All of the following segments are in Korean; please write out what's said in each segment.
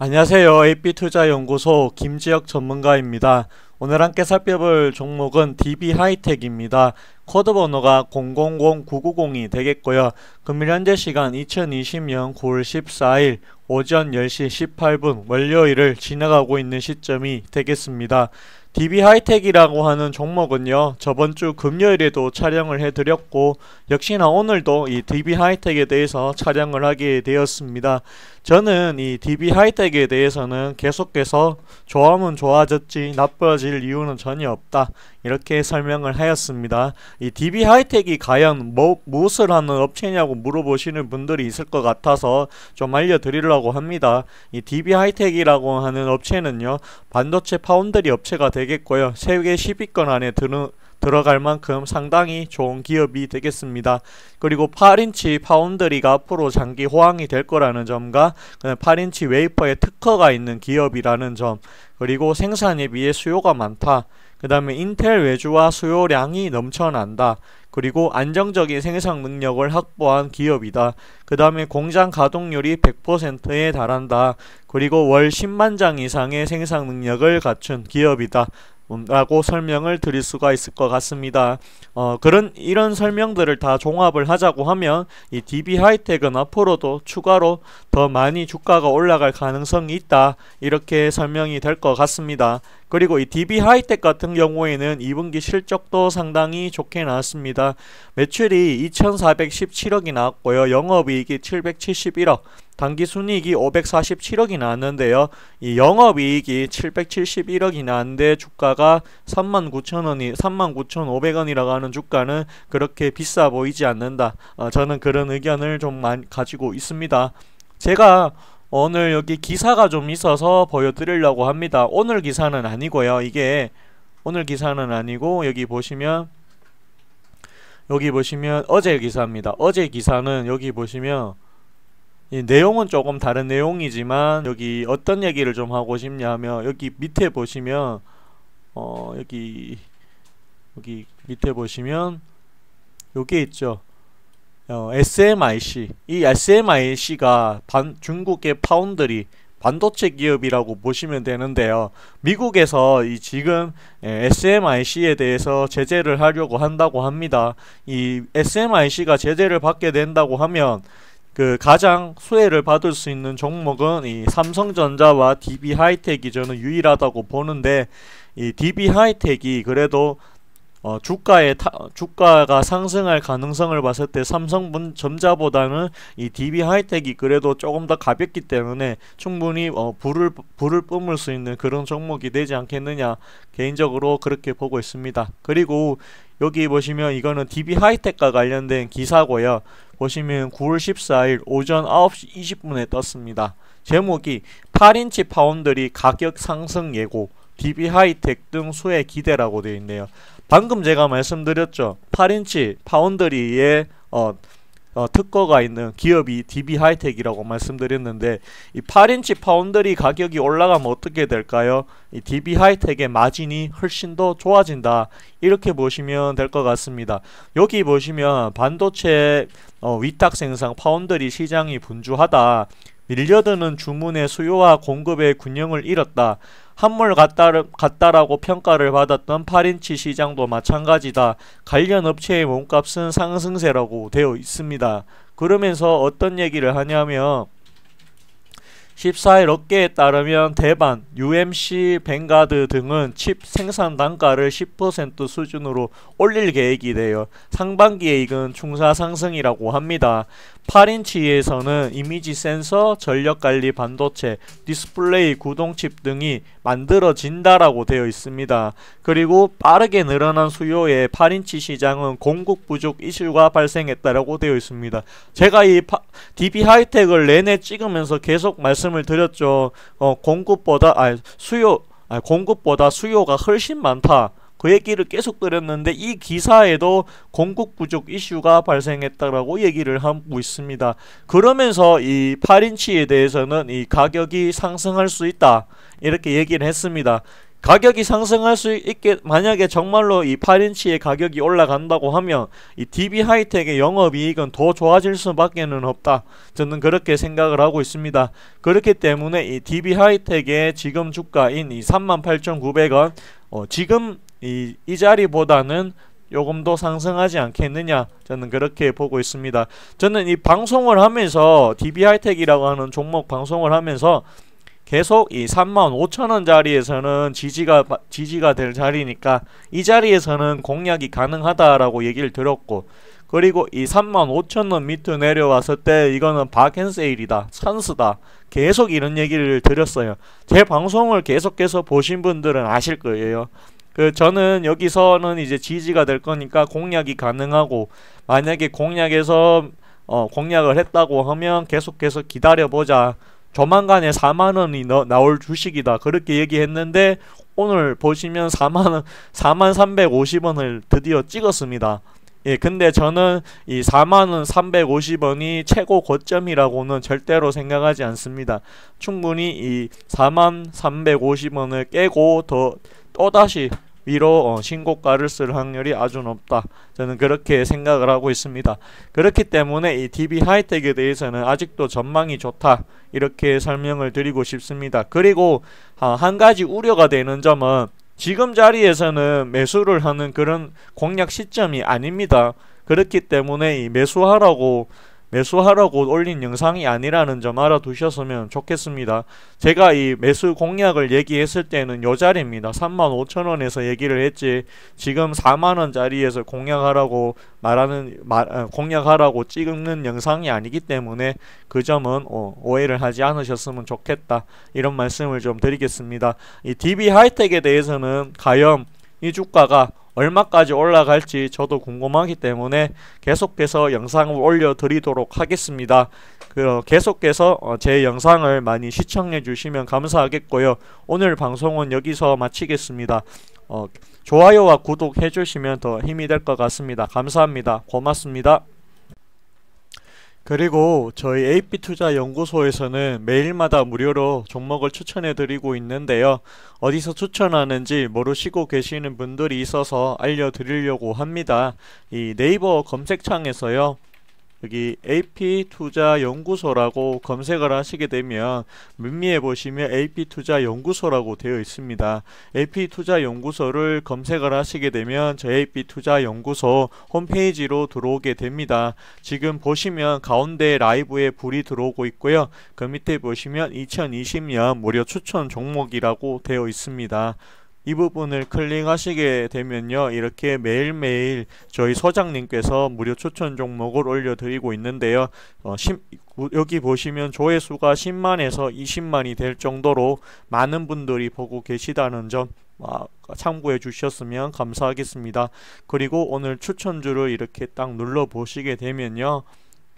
안녕하세요. AP투자연구소 김지혁 전문가입니다. 오늘 함께 살펴볼 종목은 DB 하이텍입니다. 코드 번호가 000990이 되겠고요. 금일 현재 시간 2020년 9월 14일 오전 10시 18분 월요일을 지나가고 있는 시점이 되겠습니다. DB 하이텍이라고 하는 종목은요 저번주 금요일에도 촬영을 해드렸고 역시나 오늘도 이 DB 하이텍에 대해서 촬영을 하게 되었습니다 저는 이 DB 하이텍에 대해서는 계속해서 좋아하면 좋아졌지 나빠질 이유는 전혀 없다 이렇게 설명을 하였습니다 이 DB 하이텍이 과연 뭐, 무엇을 하는 업체냐고 물어보시는 분들이 있을 것 같아서 좀 알려드리려고 합니다 이 DB 하이텍이라고 하는 업체는요 반도체 파운드리 업체가 되게 되겠고요. 세계 10위권 안에 드는, 들어갈 만큼 상당히 좋은 기업이 되겠습니다. 그리고 8인치 파운드리가 앞으로 장기 호황이 될 거라는 점과 8인치 웨이퍼에 특허가 있는 기업이라는 점 그리고 생산에 비해 수요가 많다. 그 다음에 인텔 외주화 수요량이 넘쳐난다. 그리고 안정적인 생산 능력을 확보한 기업이다. 그 다음에 공장 가동률이 100%에 달한다. 그리고 월 10만 장 이상의 생산 능력을 갖춘 기업이다. 라고 설명을 드릴 수가 있을 것 같습니다. 어, 그런 이런 설명들을 다 종합을 하자고 하면 이 DB 하이텍은 앞으로도 추가로 더 많이 주가가 올라갈 가능성이 있다. 이렇게 설명이 될 것 같습니다. 그리고 이 DB 하이텍 같은 경우에는 2분기 실적도 상당히 좋게 나왔습니다. 매출이 2,417억이 나왔고요. 영업이익이 771억, 당기순이익이 547억이 나왔는데요. 이 영업이익이 771억이 나왔는데 주가가 39,000원이 39,500원이라고 하는 주가는 그렇게 비싸 보이지 않는다. 어, 저는 그런 의견을 좀 많이 가지고 있습니다. 제가 오늘 여기 기사가 좀 있어서 보여드리려고 합니다. 오늘 기사는 아니고요. 이게 오늘 기사는 아니고 여기 보시면 여기 보시면 어제 기사입니다. 어제 기사는 여기 보시면 내용은 조금 다른 내용이지만 여기 어떤 얘기를 좀 하고 싶냐면 여기 밑에 보시면 어 여기 여기 밑에 보시면 요게 있죠. 어, SMIC 이 SMIC가 반, 중국의 파운드리 반도체 기업이라고 보시면 되는데요. 미국에서 이 지금 예, SMIC에 대해서 제재를 하려고 한다고 합니다. 이 SMIC가 제재를 받게 된다고 하면 그 가장 수혜를 받을 수 있는 종목은 이 삼성전자와 DB 하이텍이 저는 유일하다고 보는데 이 DB 하이텍이 그래도 어, 주가의 타, 주가가 상승할 가능성을 봤을 때 삼성 전자보다는 이 DB 하이텍이 그래도 조금 더 가볍기 때문에 충분히 어, 불을 불을 뿜을 수 있는 그런 종목이 되지 않겠느냐 개인적으로 그렇게 보고 있습니다. 그리고 여기 보시면 이거는 DB 하이텍과 관련된 기사고요. 보시면 9월 14일 오전 9시 20분에 떴습니다. 제목이 8인치 파운드리 가격 상승 예고 DB 하이텍 등 수혜 기대라고 되어 있네요. 방금 제가 말씀드렸죠. 8인치 파운드리의 어, 어, 특허가 있는 기업이 DB 하이텍이라고 말씀드렸는데 이 8인치 파운드리 가격이 올라가면 어떻게 될까요? 이 DB 하이텍의 마진이 훨씬 더 좋아진다 이렇게 보시면 될 것 같습니다. 여기 보시면 반도체 어, 위탁 생산 파운드리 시장이 분주하다 밀려드는 주문의 수요와 공급의 균형을 잃었다 한물 갔다라고 평가를 받았던 8인치 시장도 마찬가지다. 관련 업체의 몸값은 상승세라고 되어 있습니다. 그러면서 어떤 얘기를 하냐면 14일 업계에 따르면 대만, UMC, 벵가드 등은 칩 생산 단가를 10% 수준으로 올릴 계획이 되어 상반기에 이은 충사 상승이라고 합니다. 8인치에서는 이미지 센서, 전력관리 반도체, 디스플레이 구동칩 등이 만들어진다라고 되어 있습니다. 그리고 빠르게 늘어난 수요에 8인치 시장은 공급 부족 이슈가 발생했다라고 되어 있습니다. 제가 이 파, DB 하이텍을 내내 찍으면서 계속 말씀을 드렸죠. 어, 공급보다 아 수요 아, 공급보다 수요가 훨씬 많다. 그 얘기를 계속 들렸는데이 기사에도 공급 부족 이슈가 발생했다라고 얘기를 하고 있습니다. 그러면서 이 8인치에 대해서는 이 가격이 상승할 수 있다 이렇게 얘기를 했습니다. 가격이 상승할 수 있게 만약에 정말로 이 8인치의 가격이 올라간다고 하면 이 DB 하이텍의 영업이익은 더 좋아질 수밖에는 없다. 저는 그렇게 생각을 하고 있습니다. 그렇기 때문에 이 DB 하이텍의 지금 주가인 이 38,900원 어, 지금 이, 이 자리보다는 요금 도 상승하지 않겠느냐 저는 그렇게 보고 있습니다 저는 이 방송을 하면서 DB 하이텍이라고 하는 종목 방송을 하면서 계속 이 35,000원 자리에서는 지지가 지지가 될 자리니까 이 자리에서는 공략이 가능하다라고 얘기를 드렸고 그리고 이 35,000원 밑으로 내려왔을 때 이거는 바켄세일이다 찬스다 계속 이런 얘기를 드렸어요 제 방송을 계속해서 보신 분들은 아실 거예요 그 저는 여기서는 이제 지지가 될 거니까 공략이 가능하고 만약에 공략에서 어, 공략을 했다고 하면 계속해서 기다려보자. 조만간에 4만원이 나올 주식이다. 그렇게 얘기했는데 오늘 보시면 4만원, 4만 350원을 드디어 찍었습니다. 예, 근데 저는 이 4만원 350원이 최고 고점이라고는 절대로 생각하지 않습니다. 충분히 이 4만 350원을 깨고 더 또다시 위로 어, 신고가를 쓸 확률이 아주 높다. 저는 그렇게 생각을 하고 있습니다. 그렇기 때문에 이 DB 하이텍에 대해서는 아직도 전망이 좋다. 이렇게 설명을 드리고 싶습니다. 그리고 아, 한 가지 우려가 되는 점은 지금 자리에서는 매수를 하는 그런 공략 시점이 아닙니다. 그렇기 때문에 이 매수하라고 매수하라고 올린 영상이 아니라는 점 알아두셨으면 좋겠습니다. 제가 이 매수 공략을 얘기했을 때는 요 자리입니다. 35,000원에서 얘기를 했지 지금 4만원 짜리에서 공략하라고 말하는 말, 어, 공략하라고 찍는 영상이 아니기 때문에 그 점은 어, 오해를 하지 않으셨으면 좋겠다 이런 말씀을 좀 드리겠습니다. 이 DB 하이텍에 대해서는 가염 이 주가가 얼마까지 올라갈지 저도 궁금하기 때문에 계속해서 영상을 올려드리도록 하겠습니다. 그, 계속해서 어, 제 영상을 많이 시청해 주시면 감사하겠고요. 오늘 방송은 여기서 마치겠습니다. 어, 좋아요와 구독해 주시면 더 힘이 될 것 같습니다. 감사합니다. 고맙습니다. 그리고 저희 AP투자연구소에서는 매일마다 무료로 종목을 추천해드리고 있는데요. 어디서 추천하는지 모르시고 계시는 분들이 있어서 알려드리려고 합니다. 이 네이버 검색창에서요. 여기 AP투자연구소라고 검색을 하시게 되면 문미에 보시면 AP투자연구소라고 되어 있습니다. AP투자연구소를 검색을 하시게 되면 저 AP투자연구소 홈페이지로 들어오게 됩니다. 지금 보시면 가운데 라이브에 불이 들어오고 있고요. 그 밑에 보시면 2020년 무료 추천 종목이라고 되어 있습니다. 이 부분을 클릭하시게 되면요 이렇게 매일매일 저희 소장님께서 무료 추천 종목을 올려드리고 있는데요 어, 심, 여기 보시면 조회수가 10만에서 20만이 될 정도로 많은 분들이 보고 계시다는 점 아, 참고해 주셨으면 감사하겠습니다 그리고 오늘 추천주를 이렇게 딱 눌러 보시게 되면요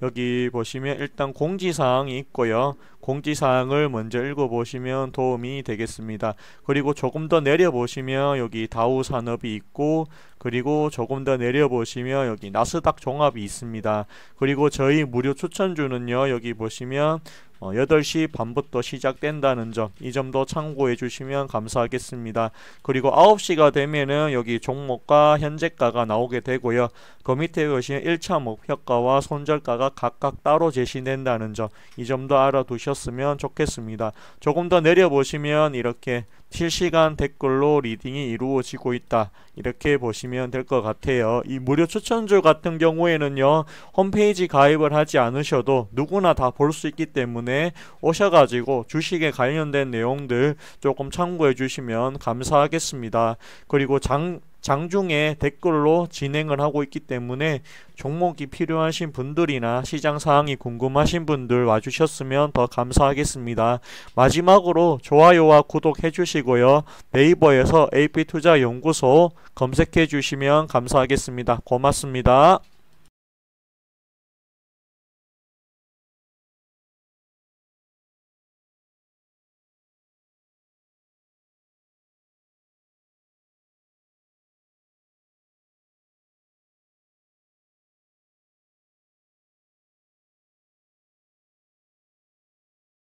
여기 보시면 일단 공지사항이 있고요 공지사항을 먼저 읽어보시면 도움이 되겠습니다. 그리고 조금 더 내려보시면 여기 다우산업이 있고 그리고 조금 더 내려보시면 여기 나스닥 종합이 있습니다. 그리고 저희 무료 추천주는요. 여기 보시면 8시 어, 반부터 시작된다는 점, 이 점도 참고해 주시면 감사하겠습니다. 그리고 9시가 되면은 여기 종목과 현재가가 나오게 되고요. 그 밑에 것이 1차 목표가와 손절가가 각각 따로 제시된다는 점, 이 점도 알아두셨습니다. 보셨으면 좋겠습니다. 조금 더 내려보시면 이렇게 실시간 댓글로 리딩이 이루어지고 있다 이렇게 보시면 될 것 같아요 이 무료 추천줄 같은 경우에는요 홈페이지 가입을 하지 않으셔도 누구나 다 볼 수 있기 때문에 오셔가지고 주식에 관련된 내용들 조금 참고해 주시면 감사하겠습니다 그리고 장 장중에 댓글로 진행을 하고 있기 때문에 종목이 필요하신 분들이나 시장 사항이 궁금하신 분들 와주셨으면 더 감사하겠습니다. 마지막으로 좋아요와 구독해 주시고 주시고요. 네이버에서 AP투자연구소 검색해 주시면 감사하겠습니다. 고맙습니다.